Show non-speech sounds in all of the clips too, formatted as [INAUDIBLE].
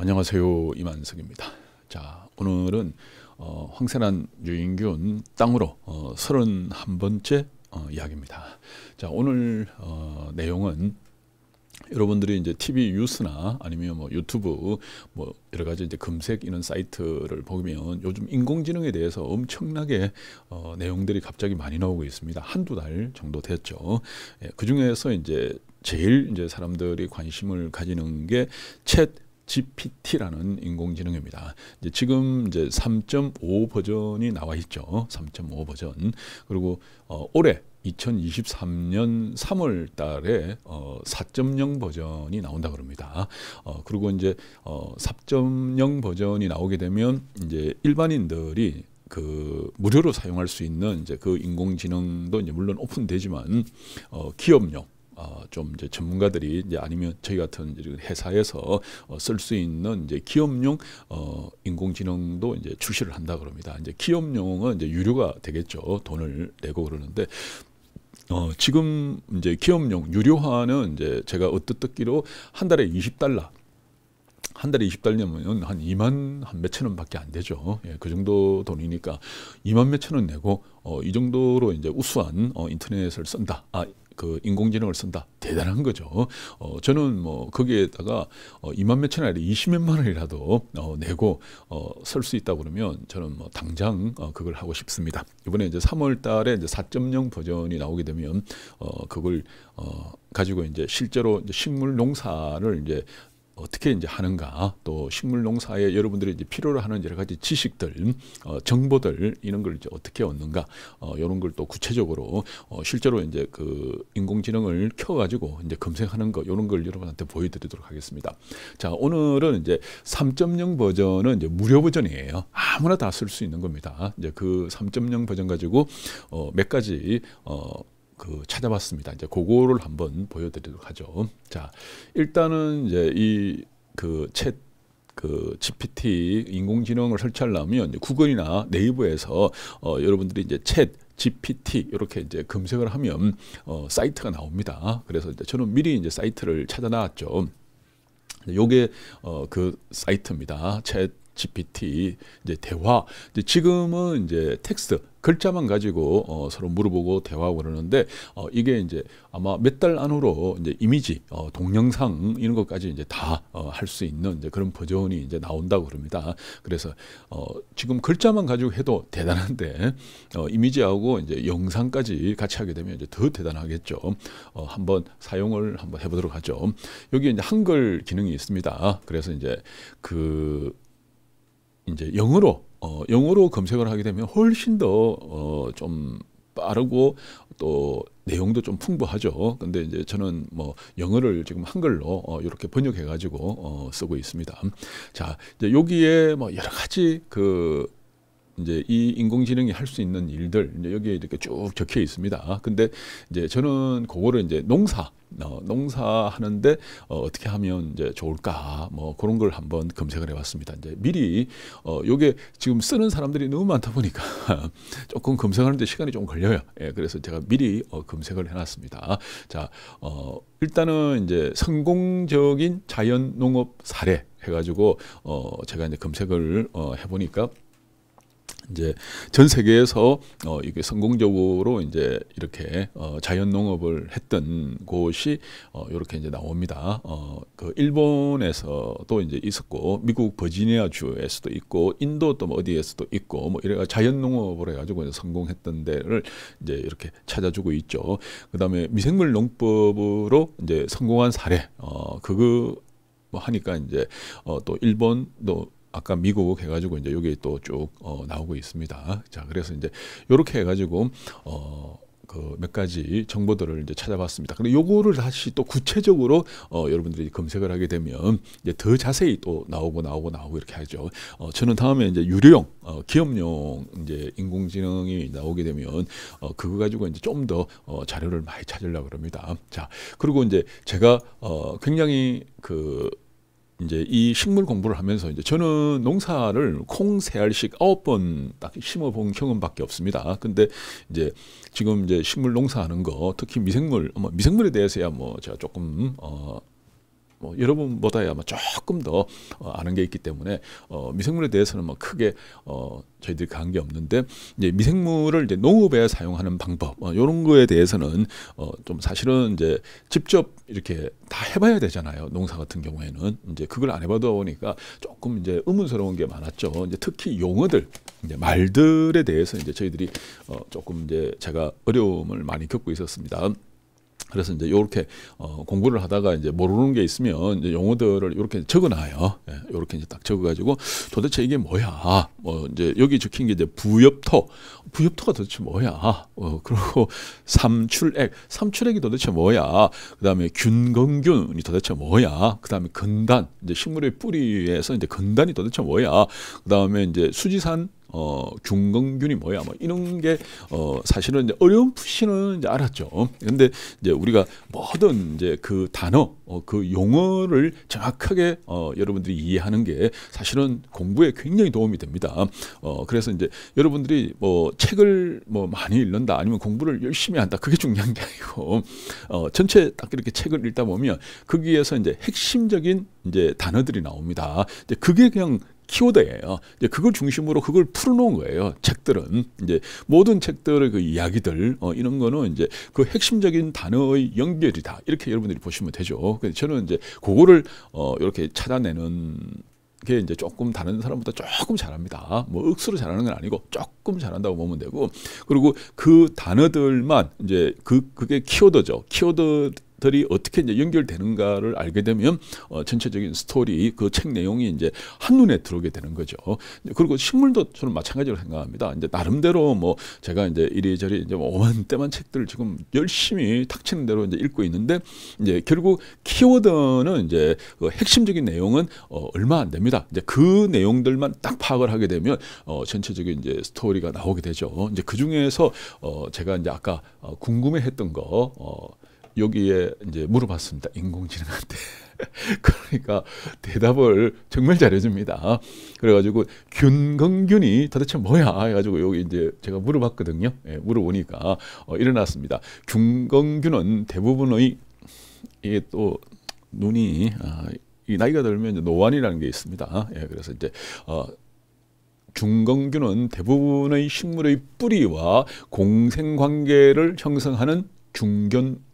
안녕하세요 이만석입니다. 자 오늘은 어, 황세란 유인균 땅으로 어, 31번째 어, 이야기입니다. 자 오늘 어, 내용은 여러분들이 이제 TV 뉴스나 아니면 뭐 유튜브 뭐 여러 가지 이제 검색 이런 사이트를 보면 요즘 인공지능에 대해서 엄청나게 어, 내용들이 갑자기 많이 나오고 있습니다. 한두 달 정도 됐죠. 예, 그 중에서 이제 제일 이제 사람들이 관심을 가지는 게챗 GPT라는 인공지능입니다. 이제 지금 이제 3.5 버전이 나와 있죠. 3.5 버전. 그리고 어, 올해 2023년 3월 달에 어, 4.0 버전이 나온다 그럽니다. 어, 그리고 이제 어, 4.0 버전이 나오게 되면 이제 일반인들이 그 무료로 사용할 수 있는 이제 그 인공지능도 이제 물론 오픈되지만 어, 기업용 어, 좀 이제 전문가들이 이제 아니면 저희 같은 이제 그 회사에서 어, 쓸 수 있는 이제 기업용 어, 인공지능도 이제 출시를 한다 그럽니다. 이제 기업용은 이제 유료가 되겠죠. 돈을 내고 그러는데 어, 지금 이제 기업용 유료화는 이제 제가 어뜻 듣기로 한 달에 20달러 한 달에 20달러면 한 2만 한 몇천 원밖에 안 되죠. 예, 그 정도 돈이니까 2만 몇 천 원 내고 어, 이 정도로 이제 우수한 어, 인터넷을 쓴다. 아, 그 인공지능을 쓴다. 대단한 거죠. 어, 저는 뭐 거기에다가 어, 2만 몇천 원이 20몇만 원이라도 어, 내고 어, 설수 있다 그러면 저는 뭐 당장 어, 그걸 하고 싶습니다. 이번에 이제 3월 달에 이제 4.0 버전이 나오게 되면 어, 그걸 어, 가지고 이제 실제로 이제 식물 농사를 이제 어떻게 이제 하는가 또 식물 농사에 여러분들이 이제 필요로 하는 여러 가지 지식들 어, 정보들 이런 걸 이제 어떻게 얻는가 어, 이런 걸 또 구체적으로 어, 실제로 이제 그 인공지능을 켜가지고 이제 검색하는 거 이런 걸 여러분한테 보여드리도록 하겠습니다. 자 오늘은 이제 3.0 버전은 이제 무료 버전이에요. 아무나 다 쓸 수 있는 겁니다. 이제 그 3.0 버전 가지고 어, 몇 가지 어, 그 찾아봤습니다. 이제 그거를 한번 보여드리도록 하죠. 자, 일단은 이제 이 그 챗 그 GPT 그 인공지능을 설치하려면 구글이나 네이버에서 어, 여러분들이 이제 챗 GPT 이렇게 이제 검색을 하면 어, 사이트가 나옵니다. 그래서 이제 저는 미리 이제 사이트를 찾아나왔죠 요게 어, 그 사이트입니다. 챗 GPT 이제 대화 이제 지금은 이제 텍스트 글자만 가지고 어, 서로 물어보고 대화하고 그러는데 어, 이게 이제 아마 몇 달 안으로 이제 이미지 어, 동영상 이런 것까지 이제 다할수 어, 있는 이제 그런 버전이 이제 나온다고 그럽니다. 그래서 어, 지금 글자만 가지고 해도 대단한데 어, 이미지하고 이제 영상까지 같이 하게 되면 이제 더 대단하겠죠. 한번 사용을 한번 해보도록 하죠. 여기 이제 한글 기능이 있습니다. 그래서 이제 그 이제 영어로 어, 영어로 검색을 하게 되면 훨씬 더좀 어, 빠르고 또 내용도 좀 풍부하죠. 근데 이제 저는 뭐 영어를 지금 한글로 어, 이렇게 번역해 가지고 어, 쓰고 있습니다. 자, 이제 여기에 뭐 여러 가지 그 이제 이 인공지능이 할 수 있는 일들 이제 여기에 이렇게 쭉 적혀 있습니다. 근데 이제 저는 그거를 이제 농사 어, 농사하는데 어, 어떻게 하면 이제 좋을까 뭐 그런 걸 한번 검색을 해봤습니다. 이제 미리 어, 요게 지금 쓰는 사람들이 너무 많다 보니까 [LAUGHS] 조금 검색하는데 시간이 좀 걸려요. 예, 그래서 제가 미리 어, 검색을 해놨습니다. 자, 어, 일단은 이제 성공적인 자연 농업 사례 해가지고 어, 제가 이제 검색을 어, 해보니까 이제 전 세계에서 어 이게 성공적으로 이제 이렇게 어 자연 농업을 했던 곳이 어 이렇게 이제 나옵니다. 어 그 일본에서도 이제 있었고 미국 버지니아 주에서도 있고 인도 또뭐 어디에서도 있고 뭐이래 자연 농업을 해 가지고 성공했던 데를 이제 이렇게 찾아주고 있죠. 그다음에 미생물 농법으로 이제 성공한 사례 어 그거 뭐 하니까 이제 어또 일본도 아까 미국 해가지고 이제 여기 또쭉 어, 나오고 있습니다. 자, 그래서 이제 이렇게 해가지고 어, 그 몇 가지 정보들을 이제 찾아봤습니다. 근데 요거를 다시 또 구체적으로 어, 여러분들이 검색을 하게 되면 이제 더 자세히 또 나오고 나오고 나오고 이렇게 하죠. 어, 저는 다음에 이제 유료용 어, 기업용 이제 인공지능이 나오게 되면 어, 그거 가지고 이제 좀더 어, 자료를 많이 찾으려고 합니다. 자, 그리고 이제 제가 어, 굉장히 그 이제 이 식물 공부를 하면서 이제 저는 농사를 콩세 알씩 아홉 번 딱 심어본 경험밖에 없습니다. 근데 이제 지금 이제 식물 농사하는 거 특히 미생물 뭐 미생물에 대해서야 뭐 제가 조금 어 뭐여러분보다 아마 조금 더 어, 아는 게 있기 때문에 어, 미생물에 대해서는 뭐 크게 어, 저희들이 간게 없는데 이제 미생물을 이제 농업에 사용하는 방법 어, 이런 거에 대해서는 어, 좀 사실은 이제 직접 이렇게 다 해봐야 되잖아요 농사 같은 경우에는 이제 그걸 안 해봐도 보니까 조금 이제 의문스러운 게 많았죠 이제 특히 용어들 이제 말들에 대해서 이제 저희들이 어, 조금 이제 제가 어려움을 많이 겪고 있었습니다. 그래서 이제 요렇게 어, 공부를 하다가 이제 모르는 게 있으면 이제 용어들을 이렇게 적어놔요. 예, 이렇게 이제 딱 적어가지고 도대체 이게 뭐야? 뭐 이제 여기 적힌 게 이제 부엽토. 부엽토가 도대체 뭐야? 어, 그리고 삼출액. 삼출액이 도대체 뭐야? 그다음에 균건균이 도대체 뭐야? 그다음에 근단. 이제 식물의 뿌리에서 이제 근단이 도대체 뭐야? 그다음에 이제 수지산 어, 중건균이 뭐야, 뭐 이런 게 어, 사실은 이제 어렴풋이는 이제 알았죠. 근데 이제 우리가 뭐든 이제 그 단어, 어, 그 용어를 정확하게 어, 여러분들이 이해하는 게 사실은 공부에 굉장히 도움이 됩니다. 어, 그래서 이제 여러분들이 뭐 책을 뭐 많이 읽는다, 아니면 공부를 열심히 한다, 그게 중요한 게 아니고 어, 전체 딱 이렇게 책을 읽다 보면 거기에서 이제 핵심적인 이제 단어들이 나옵니다. 이제 그게 그냥 키워드예요. 이제 그걸 중심으로 그걸 풀어놓은 거예요. 책들은 이제 모든 책들의 그 이야기들 어, 이런 거는 이제 그 핵심적인 단어의 연결이다 이렇게 여러분들이 보시면 되죠. 저는 이제 그거를 어, 이렇게 찾아내는 게 이제 조금 다른 사람보다 조금 잘합니다. 뭐 억수로 잘하는 건 아니고 조금 잘한다고 보면 되고 그리고 그 단어들만 이제 그 그게 키워드죠. 키워드 들이 어떻게 이제 연결되는가를 알게 되면 어, 전체적인 스토리 그 책 내용이 이제 한눈에 들어오게 되는 거죠. 그리고 식물도 저는 마찬가지로 생각합니다. 이제 나름대로 뭐 제가 이제 이리저리 이제 뭐 오만때만 책들을 지금 열심히 탁치는 대로 이제 읽고 있는데 이제 결국 키워드는 이제 그 핵심적인 내용은 어, 얼마 안 됩니다. 이제 그 내용들만 딱 파악을 하게 되면 어, 전체적인 이제 스토리가 나오게 되죠. 이제 그 중에서 어, 제가 이제 아까 어, 궁금해했던 거 어, 여기에 이제 물어봤습니다. 인공지능한테. [LAUGHS] 그러니까 대답을 정말 잘해줍니다. 그래가지고 균건균이 도대체 뭐야 해가지고 여기 이제 제가 물어봤거든요. 예, 물어보니까 어, 일어났습니다. 균건균은 대부분의 이게 또 눈이 아, 이 나이가 들면 노안이라는 게 있습니다. 예, 그래서 이제 어, 중건균은 대부분의 식물의 뿌리와 공생관계를 형성하는 중견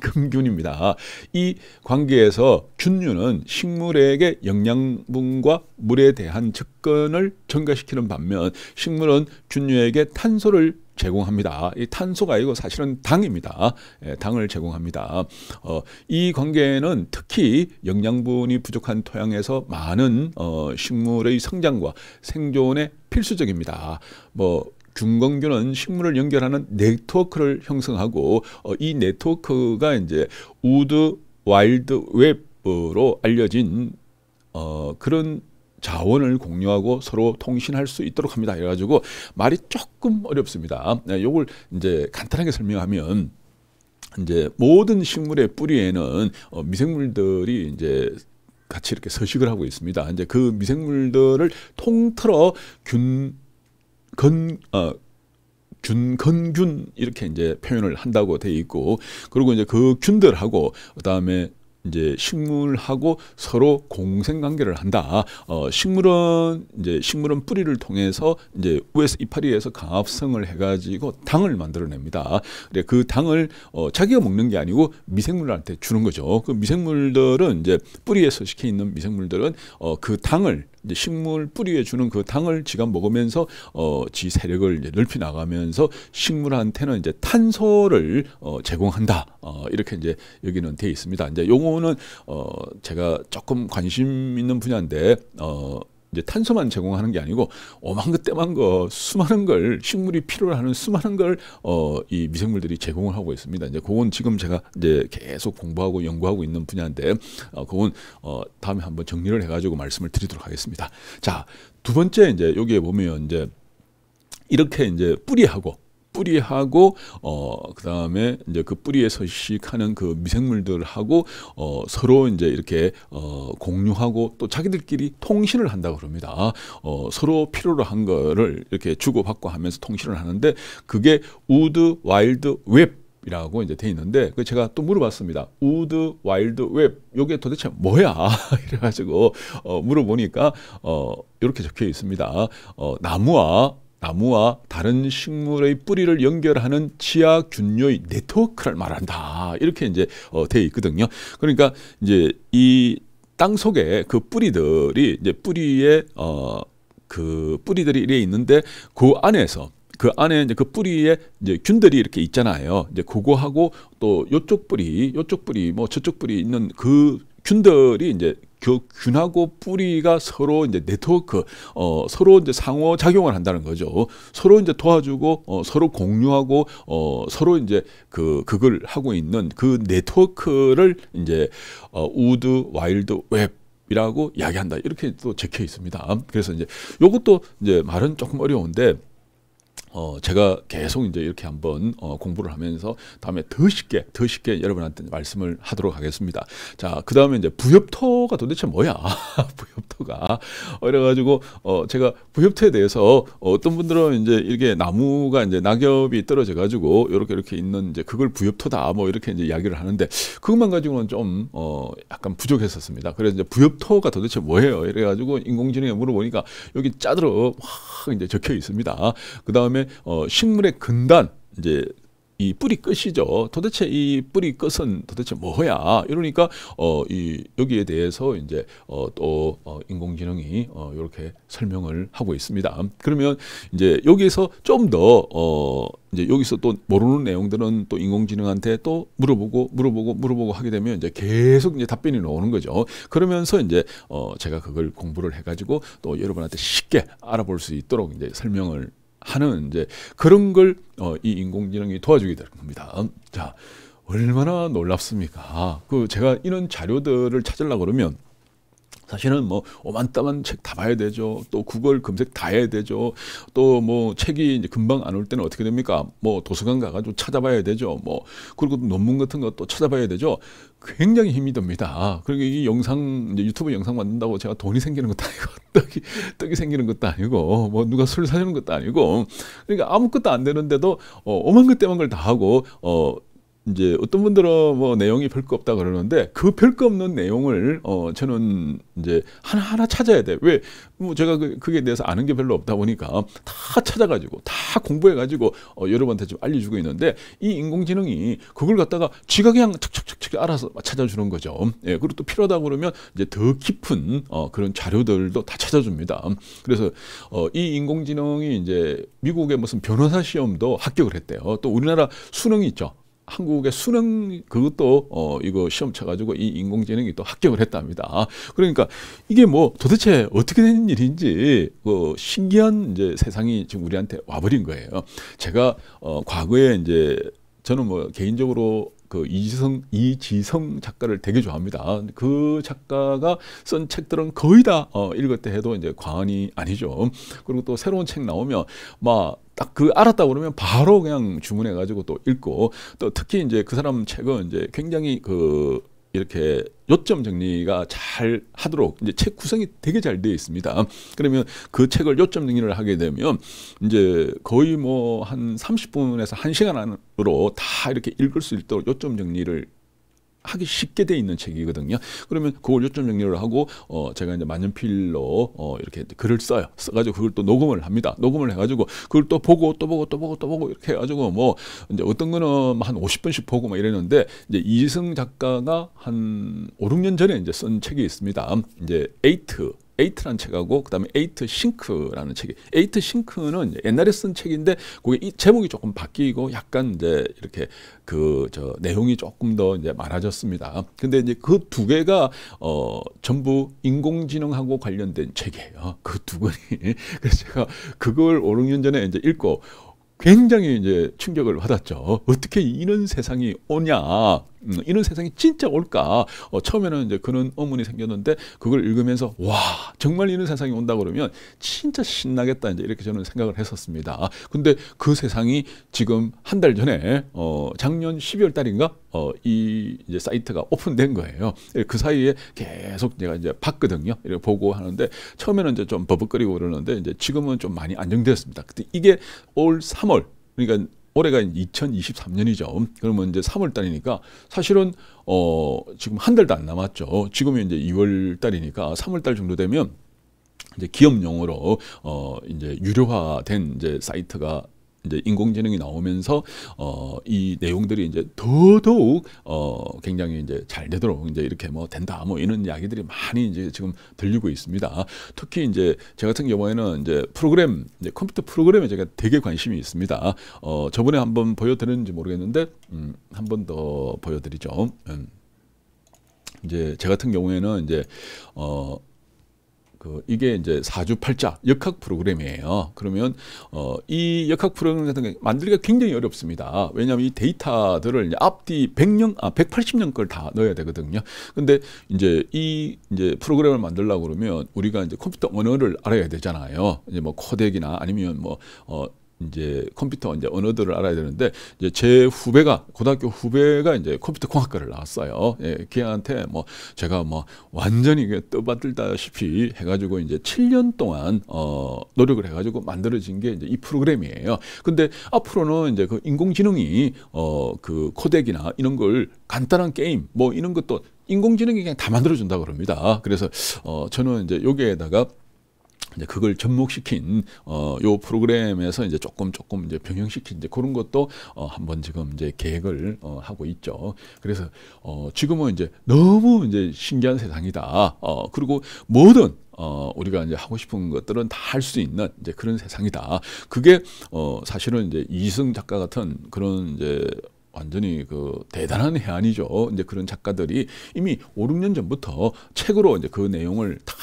금균입니다. 이 관계에서 균류는 식물에게 영양분과 물에 대한 접근을 증가시키는 반면 식물은 균류에게 탄소를 제공합니다. 이 탄소가 이거 사실은 당입니다. 예, 당을 제공합니다. 어, 이 관계는 특히 영양분이 부족한 토양에서 많은 어, 식물의 성장과 생존에 필수적입니다. 뭐 중건교는 식물을 연결하는 네트워크를 형성하고 어, 이 네트워크가 이제 우드 와일드 웹으로 알려진 어, 그런 자원을 공유하고 서로 통신할 수 있도록 합니다. 그래가지고 말이 조금 어렵습니다. 네, 요걸 이제 간단하게 설명하면 이제 모든 식물의 뿌리에는 어, 미생물들이 이제 같이 이렇게 서식을 하고 있습니다. 이제 그 미생물들을 통틀어 균 건, 어, 균건균 이렇게 이제 표현을 한다고 돼 있고 그리고 이제 그 균들하고 그다음에 이제 식물하고 서로 공생 관계를 한다. 어, 식물은 이제 식물은 뿌리를 통해서 이제 우에서 이파리에서 강합성을 해가지고 당을 만들어냅니다. 근데 그 당을 어, 자기가 먹는 게 아니고 미생물한테 주는 거죠. 그 미생물들은 이제 뿌리에 서식해 있는 미생물들은 어, 그 당을 이제 식물 뿌리에 주는 그 당을 지가 먹으면서 어, 지 세력을 이제 넓히 나가면서 식물한테는 이제 탄소를 어, 제공한다. 어, 이렇게 이제 여기는 돼 있습니다. 이제 용어는 어, 제가 조금 관심 있는 분야인데 어, 이제 탄소만 제공하는 게 아니고 오만 것 때만 거 수많은 걸 식물이 필요로 하는 수많은 걸어이 미생물들이 제공을 하고 있습니다. 이제 그건 지금 제가 이제 계속 공부하고 연구하고 있는 분야인데 어 그건 어 다음에 한번 정리를 해 가지고 말씀을 드리도록 하겠습니다. 자, 두 번째 이제 여기에 보면 이제 이렇게 이제 뿌리하고 뿌리하고 어 그다음에 이제 그 뿌리에 서식하는 그 미생물들하고 어 서로 이제 이렇게 어 공유하고 또 자기들끼리 통신을 한다고 그럽니다. 어 서로 필요로 한 거를 이렇게 주고받고 하면서 통신을 하는데 그게 우드 와일드 웹 이라고 이제 돼 있는데 그 제가 또 물어봤습니다. 우드 와일드 웹 요게 도대체 뭐야? [LAUGHS] 이래 가지고 어 물어보니까 어 이렇게 적혀 있습니다. 어 나무와 나무와 다른 식물의 뿌리를 연결하는 치아 균류의 네트워크를 말한다. 이렇게 이제 어, 돼 있거든요. 그러니까 이제 이 땅 속에 그 뿌리들이 이제 뿌리에 어, 그 뿌리들이 이래 있는데 그 안에서 그 안에 이제 그 뿌리에 이제 균들이 이렇게 있잖아요. 이제 그거하고 또 요쪽 뿌리, 요쪽 뿌리, 뭐 저쪽 뿌리 있는 그 균들이 이제 균하고 뿌리가 서로 이제 네트워크 어, 서로 이제 상호 작용을 한다는 거죠. 서로 이제 도와주고 어, 서로 공유하고 어, 서로 이제 그 그걸 하고 있는 그 네트워크를 이제 어, 우드 와일드 웹 이라고 이야기한다 이렇게 또 적혀 있습니다. 그래서 이제 요것도 이제 말은 조금 어려운데 어, 제가 계속 이제 이렇게 한번 어, 공부를 하면서 다음에 더 쉽게, 더 쉽게 여러분한테 말씀을 하도록 하겠습니다. 자, 그 다음에 이제 부엽토가 도대체 뭐야? [LAUGHS] 스태가 [LAUGHS] 그래가지고 어 제가 부협태에 대해서 어떤 분들은 이제 이렇게 나무가 이제 낙엽이 떨어져 가지고 이렇게 이렇게 있는 이제 그걸 부협토다 뭐 이렇게 이제 이야기를 하는데 그것만 가지고는 좀어 약간 부족했었습니다. 그래서 이제 부협토가 도대체 뭐예요? 이래가지고 인공지능에 물어보니까 여기 짜들어 확 이제 적혀 있습니다. 그 다음에 어 식물의 근단 이제 이 뿌리 끝이죠. 도대체 이 뿌리 끝은 도대체 뭐야? 이러니까 어 이 여기에 대해서 이제 어또 어, 인공지능이 어 이렇게 설명을 하고 있습니다. 그러면 이제 여기서 좀 더 어 이제 여기서 또 모르는 내용들은 또 인공지능한테 또 물어보고 물어보고 물어보고 하게 되면 이제 계속 이제 답변이 나오는 거죠. 그러면서 이제 어 제가 그걸 공부를 해가지고 또 여러분한테 쉽게 알아볼 수 있도록 이제 설명을 하는 이제 그런 걸이 어, 인공지능이 도와주게 될 겁니다. 음, 자, 얼마나 놀랍습니까? 그 제가 이런 자료들을 찾으려 그러면 사실은 뭐 오만따만 책다 봐야 되죠. 또 구글 검색 다 해야 되죠. 또 뭐 책이 이제 금방 안 올 때는 어떻게 됩니까? 뭐 도서관 가가지고 찾아봐야 되죠. 뭐 그리고 논문 같은 것도 찾아봐야 되죠. 굉장히 힘이 듭니다. 그리고 그러니까 이 영상 유튜브 영상 만든다고 제가 돈이 생기는 것도 아니고 [LAUGHS] 떡이 떡이 생기는 것도 아니고 뭐 누가 술 사주는 것도 아니고 그러니까 아무것도 안 되는데도 어, 오만 것 때만 걸다 하고 어 이제 어떤 분들은 뭐 내용이 별거 없다 그러는데 그 별거 없는 내용을 어 저는 이제 하나하나 찾아야 돼. 왜? 뭐 제가 그, 그게 대해서 아는 게 별로 없다 보니까 다 찾아가지고 다 공부해가지고 어 여러분한테 좀 알려주고 있는데 이 인공지능이 그걸 갖다가 지가 그냥 척척척척 알아서 찾아주는 거죠. 예, 그리고 또 필요하다 그러면 이제 더 깊은 어 그런 자료들도 다 찾아줍니다. 그래서 어이 인공지능이 이제 미국의 무슨 변호사 시험도 합격을 했대요. 또 우리나라 수능이 있죠. 한국의 수능 그것도 어 이거 시험 쳐가지고 이 인공지능이 또 합격을 했답니다. 그러니까 이게 뭐 도대체 어떻게 된 일인지 그 신기한 이제 세상이 지금 우리한테 와버린 거예요. 제가 어 과거에 이제 저는 뭐 개인적으로 그 이지성 이지성 작가를 되게 좋아합니다. 그 작가가 쓴 책들은 거의 다 어, 읽었다 해도 이제 과언이 아니죠. 그리고 또 새로운 책 나오면 막 딱 그 알았다 그러면 바로 그냥 주문해 가지고 또 읽고 또 특히 이제 그 사람 책은 이제 굉장히 그 이렇게 요점 정리가 잘 하도록 이제 책 구성이 되게 잘 되어 있습니다. 그러면 그 책을 요점 정리를 하게 되면 이제 거의 뭐 한 30분에서 1시간 안으로 다 이렇게 읽을 수 있도록 요점 정리를 하기 쉽게 돼 있는 책이거든요. 그러면 그걸 요점 정리를 하고 어 제가 이제 만년필로 어 이렇게 글을 써요. 써가지고 그걸 또 녹음을 합니다. 녹음을 해가지고 그걸 또 보고 또 보고 또 보고 또 보고 이렇게 해가지고 뭐 이제 어떤 거는 한 50번씩 보고 막 이랬는데 이제 이승 작가가 한 5, 6년 전에 이제 쓴 책이 있습니다. 이제 에이트 에이트라는 책하고 그다음에 에이트 싱크라는 책이 에이트 싱크는 옛날에 쓴 책인데 그게 제목이 조금 바뀌고 약간 이제 이렇게 그 저 내용이 조금 더 이제 많아졌습니다. 근데 이제 그 두 개가 어 전부 인공지능하고 관련된 책이에요. 그 두 권이 [LAUGHS] 그래서 제가 그걸 오 6년 전에 이제 읽고 굉장히 이제 충격을 받았죠. 어떻게 이런 세상이 오냐. 음, 이런 세상이 진짜 올까? 어, 처음에는 이제 그런 어문이 생겼는데 그걸 읽으면서 와 정말 이런 세상이 온다 그러면 진짜 신나겠다 이제 이렇게 저는 생각을 했었습니다. 근데 그 세상이 지금 한 달 전에 어, 작년 12월 달인가 어, 이 이제 사이트가 오픈된 거예요. 예, 그 사이에 계속 제가 이제 봤거든요. 이렇게 보고 하는데 처음에는 이제 좀 버벅거리고 그러는데 이제 지금은 좀 많이 안정되었습니다. 그때 이게 올 3월 그러니까 올해가 2023년이죠. 그러면 이제 3월 달이니까 사실은 어 지금 한 달도 안 남았죠. 지금이 이제 2월 달이니까 3월 달 정도 되면 이제 기업용으로 어 이제 유료화된 이제 사이트가 이제 인공지능이 나오면서 어, 이 내용들이 이제 더더욱 어, 굉장히 이제 잘 되도록 이제 이렇게 뭐 된다 뭐 이런 이야기들이 많이 이제 지금 들리고 있습니다. 특히 이제 제 같은 경우에는 이제 프로그램 이제 컴퓨터 프로그램에 제가 되게 관심이 있습니다. 어, 저번에 한번 보여드렸는지 모르겠는데 음, 한번 더 보여드리죠. 음. 이제 제 같은 경우에는 이제 어그 이게 이제 사주팔자 역학 프로그램이에요. 그러면 어, 이 역학 프로그램 같은 게 만들기가 굉장히 어렵습니다. 왜냐하면 이 데이터들을 앞뒤 100년, 아 180년 걸 다 넣어야 되거든요. 근데 이제 이 이제 프로그램을 만들려고 그러면 우리가 이제 컴퓨터 언어를 알아야 되잖아요. 이제 뭐 코덱이나 아니면 뭐 어, 이제 컴퓨터 이제 언어들을 알아야 되는데 이제 제 후배가 고등학교 후배가 이제 컴퓨터 공학과를 나왔어요. 예, 걔한테 뭐 제가 뭐 완전히 떠받들다시피 해가지고 이제 7년 동안 어 노력을 해가지고 만들어진 게 이제 이 프로그램이에요. 근데 앞으로는 이제 그 인공지능이 어그 코덱이나 이런 걸 간단한 게임 뭐 이런 것도 인공지능이 그냥 다 만들어준다 그럽니다. 그래서 어 저는 이제 여기에다가 이제 그걸 접목시킨 어 요 프로그램에서 이제 조금 조금 이제 병행시킨 이제 그런 것도 어 한번 지금 이제 계획을 어 하고 있죠. 그래서 어 지금은 이제 너무 이제 신기한 세상이다. 어 그리고 뭐든 어, 우리가 이제 하고 싶은 것들은 다 할 수 있는 이제 그런 세상이다. 그게 어, 사실은 이제 이승 작가 같은 그런 이제 완전히 그 대단한 해안이죠. 이제 그런 작가들이 이미 5, 6년 전부터 책으로 이제 그 내용을 다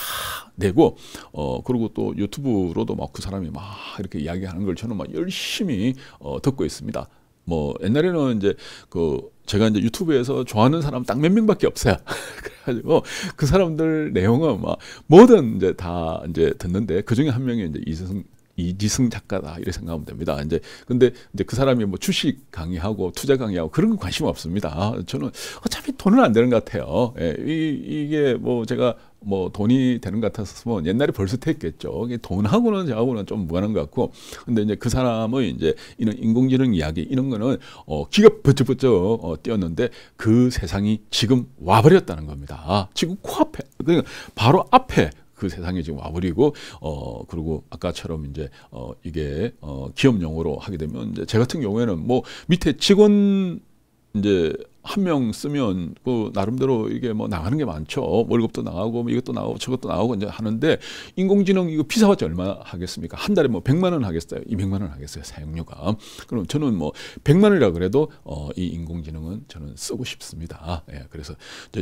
내고 어 그리고 또 유튜브로도 막 그 사람이 막 이렇게 이야기하는 걸 저는 막 열심히 어 듣고 있습니다. 뭐 옛날에는 이제 그 제가 이제 유튜브에서 좋아하는 사람 딱 몇 명밖에 없어요. [LAUGHS] 그래가지고 그 사람들 내용은 막 뭐든 이제 다 이제 듣는데 그 중에 한 명이 이제 이승 이지승 작가다 이렇게 생각하면 됩니다. 이제 근데 이제 그 사람이 뭐 주식 강의하고 투자 강의하고 그런 거 관심 없습니다. 저는 어차피 돈은 안 되는 것 같아요. 예, 이, 이게 뭐 제가 뭐 돈이 되는 것 같아서 뭐 옛날에 벌써했겠죠 이게 돈하고는 저하고는 좀 무관한 것 같고 근데 이제 그 사람의 이제 이런 인공지능 이야기 이런 거는 어 기가 번쩍번쩍 어, 뛰었는데 그 세상이 지금 와버렸다는 겁니다. 아, 지금 코앞에 그러니까 바로 앞에 그 세상에 지금 와버리고 어 그리고 아까처럼 이제 어 이게 어 기업 용으로 하게 되면 이제 제 같은 경우에는 뭐 밑에 직원 이제 한 명 쓰면 그 나름대로 이게 뭐 나가는 게 많죠. 월급도 나가고 뭐 이것도 나오고 저것도 나오고 이제 하는데 인공지능 이거 비싸 봤자 얼마 하겠습니까? 한 달에 뭐 100만 원 하겠어요. 200만 원 하겠어요. 사용료가. 그럼 저는 뭐 100만 원이라 그래도 어 이 인공지능은 저는 쓰고 싶습니다. 예. 그래서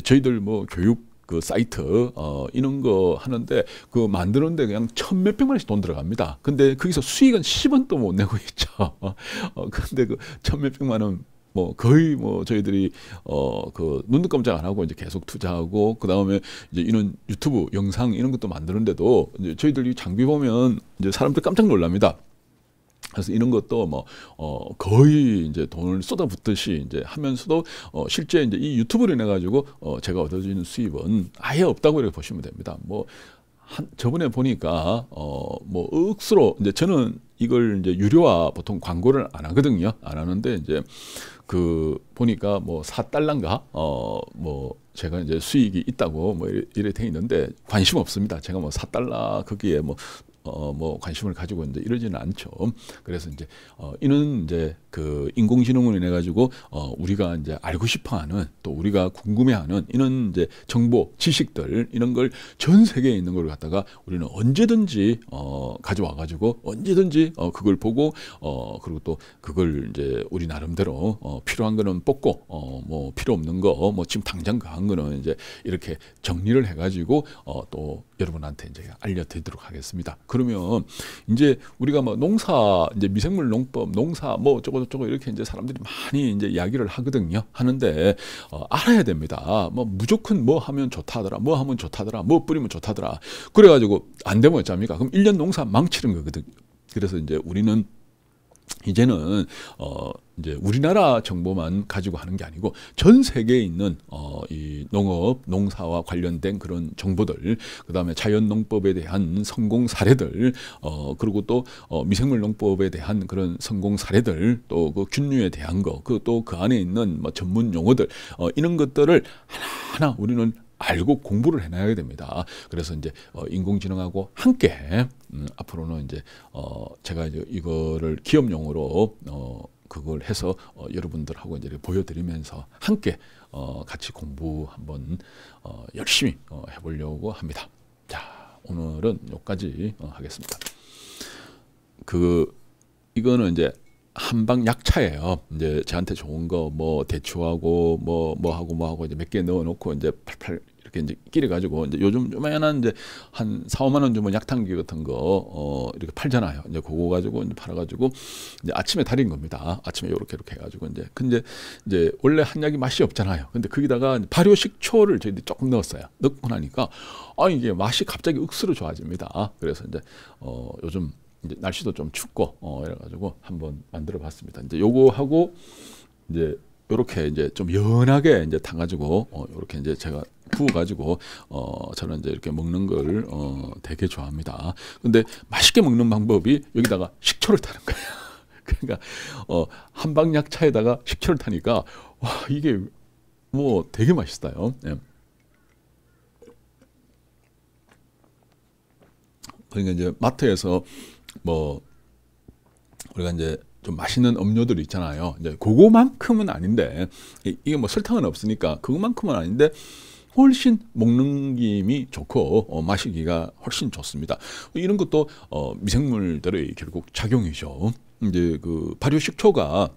저희들 뭐 교육 그 사이트 어 이런 거 하는데 그 만드는데 그냥 천 몇백만 원씩 돈 들어갑니다. 근데 거기서 수익은 10원도 못 내고 있죠. [LAUGHS] 어 근데 그 천 몇백만 원뭐 거의 뭐 저희들이 어그 눈도 깜짝 안 하고 이제 계속 투자하고 그 다음에 이제 이런 유튜브 영상 이런 것도 만드는데도 이제 저희들이 장비 보면 이제 사람들 깜짝 놀랍니다. 그래서 이런 것도 뭐, 어, 거의 이제 돈을 쏟아붓듯이 이제 하면서도, 어, 실제 이제 이 유튜브를 인해가지고, 어, 제가 얻어지는 수입은 아예 없다고 이렇게 보시면 됩니다. 뭐, 한, 저번에 보니까, 어, 뭐, 억수로, 이제 저는 이걸 이제 유료화 보통 광고를 안 하거든요. 안 하는데, 이제 그, 보니까 뭐, 사달란가 어, 뭐, 제가 이제 수익이 있다고 뭐 이래, 이래 돼 있는데 관심 없습니다. 제가 뭐 4달러 거기에 뭐 어, 뭐 관심을 가지고 있는데 이러지는 않죠. 그래서 이제 어, 이는 이제 그 인공지능으로 인해 가지고 어, 우리가 이제 알고 싶어하는 또 우리가 궁금해하는 이런 이제 정보, 지식들 이런 걸 전 세계에 있는 걸 갖다가 우리는 언제든지 어, 가져와 가지고 언제든지 어, 그걸 보고 어, 그리고 또 그걸 이제 우리 나름대로 어, 필요한 거는 뽑고 어, 뭐 필요 없는 거 뭐 지금 당장 가한 그 거는 이제 이렇게 정리를 해가지고 어, 또 여러분한테 이제 알려드리도록 하겠습니다. 그러면 이제 우리가 뭐 농사 이제 미생물 농법, 농사 뭐어쩌저쩌 이렇게 이제 사람들이 많이 이제 이야기를 하거든요. 하는데 어, 알아야 됩니다. 뭐 무조건 뭐 하면 좋다더라, 뭐 하면 좋다더라, 뭐 뿌리면 좋다더라. 그래가지고 안 되면 어쩝니까? 그럼 1년 농사 망치는 거거든. 그래서 이제 우리는 이제는 어 이제 우리나라 정보만 가지고 하는 게 아니고 전 세계에 있는 어, 이 농업, 농사와 관련된 그런 정보들, 그 다음에 자연농법에 대한 성공 사례들, 어, 그리고 또 어, 미생물 농법에 대한 그런 성공 사례들, 또 그 균류에 대한 거, 그또그 그 안에 있는 뭐 전문 용어들, 어, 이런 것들을 하나하나 우리는 알고 공부를 해놔야 됩니다. 그래서 이제 어, 인공지능하고 함께 음, 앞으로는 이제 어, 제가 이제 이거를 기업 용으로 어, 그걸 해서 어, 여러분들하고 이제 보여드리면서 함께 어, 같이 공부 한번 어, 열심히 어, 해보려고 합니다. 자, 오늘은 여기까지 어, 하겠습니다. 그 이거는 이제 한방 약차예요. 이제 저한테 좋은 거 뭐 대추하고 뭐 뭐하고 뭐하고 이제 몇 개 넣어놓고 이제 팔팔 이제 끼려 가지고 이제 요즘 요만한 이제 한 4, 5만 원 주면 약탕기 같은 거 어, 이렇게 팔잖아요. 이제 그거 가지고 이제 팔아 가지고 이제 아침에 달인 겁니다. 아침에 요렇게 이렇게 해 가지고 이제 근데 이제 원래 한약이 맛이 없잖아요. 근데 거기다가 발효 식초를 저희들이 조금 넣었어요. 넣고 나니까 아 이게 맛이 갑자기 억수로 좋아집니다. 그래서 이제 어 요즘 이제 날씨도 좀 춥고 어 이래 가지고 한번 만들어 봤습니다. 이제 요거 하고 이제 요렇게 이제 좀 연하게 이제 타가지고 어, 요렇게 이제 제가 부어가지고 어 저는 이제 이렇게 먹는 걸 어, 되게 좋아합니다. 근데 맛있게 먹는 방법이 여기다가 식초를 타는 거예요. [LAUGHS] 그러니까 어 한방약 차에다가 식초를 타니까 와 이게 뭐 되게 맛있어요. 예. 그러니까 이제 마트에서 뭐 우리가 이제 좀 맛있는 음료들 있잖아요. 이제 그거만큼은 아닌데 이게 뭐 설탕은 없으니까 그것만큼은 아닌데 훨씬 먹는 김이 좋고 어, 마시기가 훨씬 좋습니다. 이런 것도 어, 미생물들의 결국 작용이죠. 이제 그 발효 식초가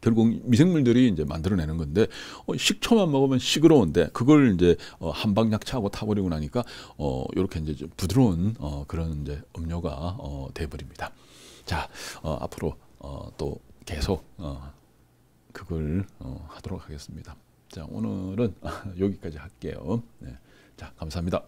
결국 미생물들이 이제 만들어내는 건데 어, 식초만 먹으면 시끄러운데 그걸 이제 어, 한방약차하고 타버리고 나니까 어, 이렇게 이제 부드러운 어, 그런 이제 음료가 어, 돼버립니다. 자 어, 앞으로 어, 또 계속 어, 그걸 어, 하도록 하겠습니다. 자 오늘은 아, 여기까지 할게요. 네. 자 감사합니다.